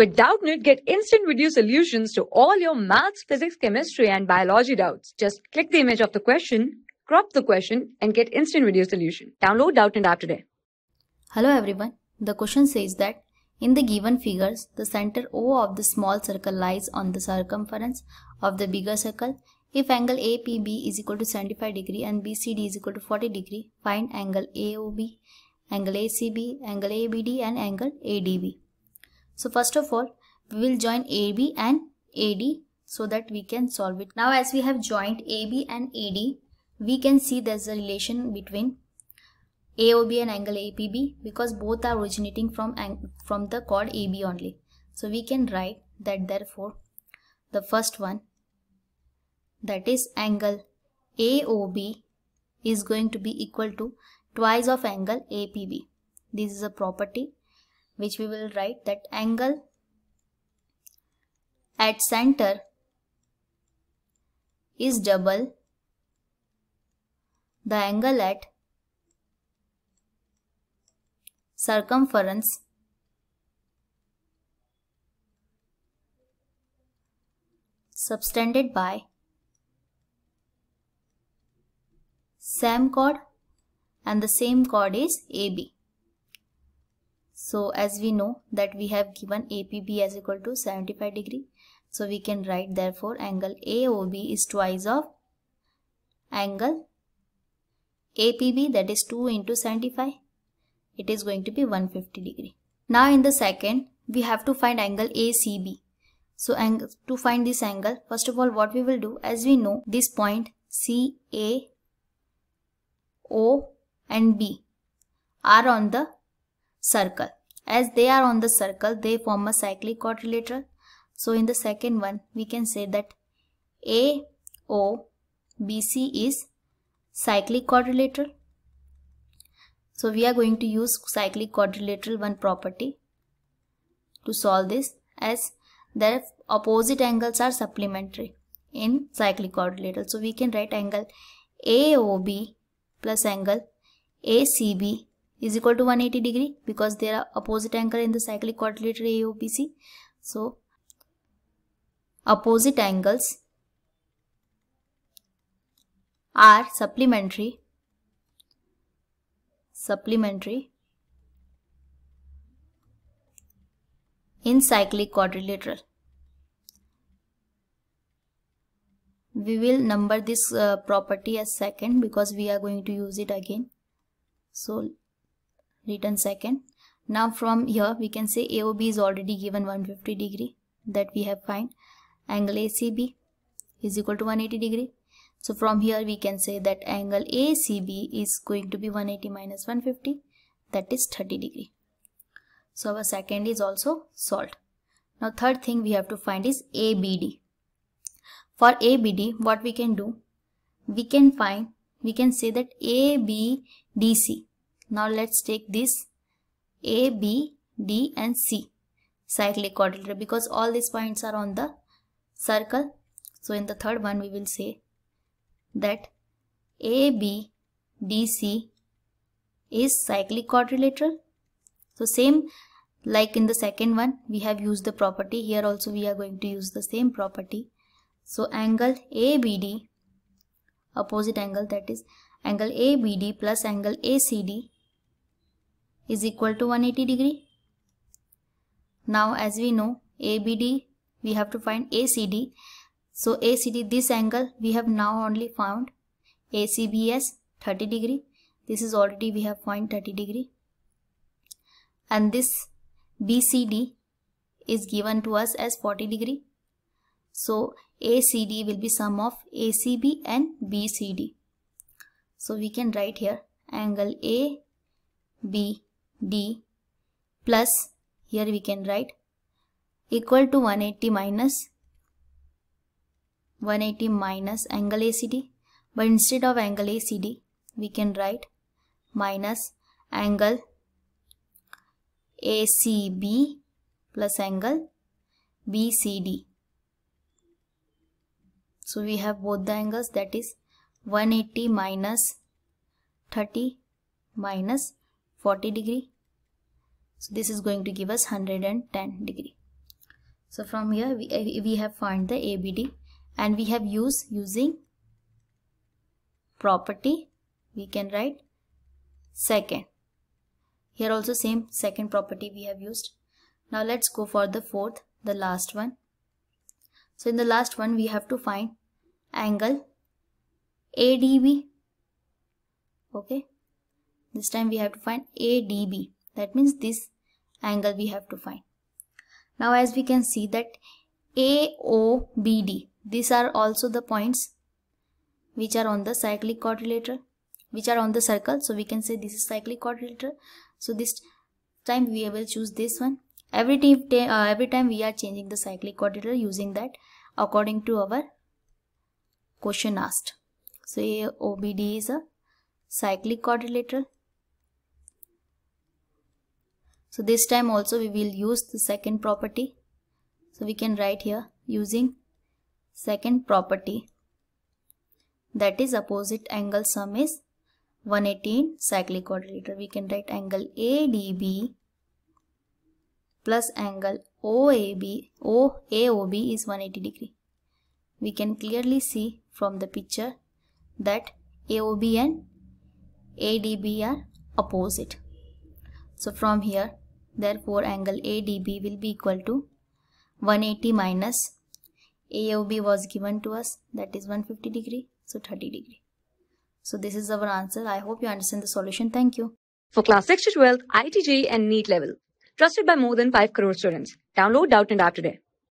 With Doubtnit, get instant video solutions to all your maths, physics, chemistry, and biology doubts. Just click the image of the question, crop the question, and get instant video solution. Download Doubtnit app today. Hello everyone. The question says that in the given figures, the center O of the small circle lies on the circumference of the bigger circle. If angle APB is equal to 75 degree and BCD is equal to 40 degree, find angle AOB, angle ACB, angle ABD and angle ADB. So first of all, we will join AB and AD so that we can solve it. Now as we have joined AB and AD, we can see there's a relation between AOB and angle APB because both are originating from, from the chord AB only. So we can write that therefore the first one that is angle AOB is going to be equal to twice of angle APB. This is a property which we will write that angle at center is double the angle at circumference subtended by same chord and the same chord is AB. So as we know that we have given APB as equal to 75 degree. So we can write therefore angle AOB is twice of angle APB that is 2 into 75. It is going to be 150 degree. Now in the second we have to find angle ACB. So to find this angle first of all what we will do as we know this point C, A, O and B are on the circle. As they are on the circle, they form a cyclic quadrilateral. So in the second one, we can say that AOBC is cyclic quadrilateral. So we are going to use cyclic quadrilateral one property to solve this as their opposite angles are supplementary in cyclic quadrilateral. So we can write angle AOB plus angle ACB is equal to 180 degree because they are opposite angle in the cyclic quadrilateral AOBC. So opposite angles are supplementary supplementary in cyclic quadrilateral. We will number this uh, property as second because we are going to use it again. So return second now from here we can say AOB is already given 150 degree that we have find angle ACB is equal to 180 degree so from here we can say that angle ACB is going to be 180 minus 150 that is 30 degree. So our second is also solved. Now third thing we have to find is ABD. For ABD what we can do? We can find, we can say that ABDC now let's take this A, B, D and C cyclic quadrilateral because all these points are on the circle. So in the third one we will say that A B D C is cyclic quadrilateral. So same like in the second one we have used the property here also we are going to use the same property. So angle ABD opposite angle that is angle ABD plus angle ACD is equal to 180 degree. Now as we know ABD we have to find ACD. So ACD this angle we have now only found ACB as 30 degree. This is already we have found 30 degree. And this BCD is given to us as 40 degree. So ACD will be sum of ACB and BCD. So we can write here angle A B d plus here we can write equal to 180 minus 180 minus angle ACD but instead of angle ACD we can write minus angle ACB plus angle BCD. So we have both the angles that is 180 minus 30 minus 40 degree so this is going to give us 110 degree so from here we, eh, we have found the ABD and we have used using property we can write second here also same second property we have used now let's go for the fourth the last one so in the last one we have to find angle ADB okay this time we have to find ADB. That means this angle we have to find. Now as we can see that AOBD, these are also the points which are on the cyclic quadrilateral, which are on the circle. So we can say this is cyclic quadrilateral. So this time we will choose this one. Every time, uh, every time we are changing the cyclic quadrilateral using that according to our question asked. So AOBD is a cyclic quadrilateral so this time also we will use the second property. So we can write here using second property that is opposite angle sum is 118 cyclic quadrilateral. We can write angle ADB plus angle OAB, OAOB is 180 degree. We can clearly see from the picture that AOB and ADB are opposite. So from here Therefore, angle ADB will be equal to 180 minus AOB was given to us that is 150 degree so 30 degree. So this is our answer. I hope you understand the solution. Thank you. For class 6 to 12, ITG and NEET level. Trusted by more than 5 crore students. Download Doubt and App today.